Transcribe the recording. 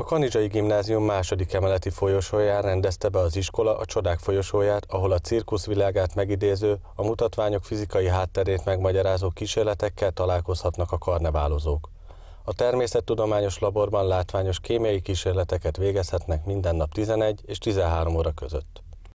A Kanizsai Gimnázium második emeleti folyosóján rendezte be az iskola a Csodák folyosóját, ahol a világát megidéző, a mutatványok fizikai hátterét megmagyarázó kísérletekkel találkozhatnak a karneválozók. A természettudományos laborban látványos kémiai kísérleteket végezhetnek minden nap 11 és 13 óra között.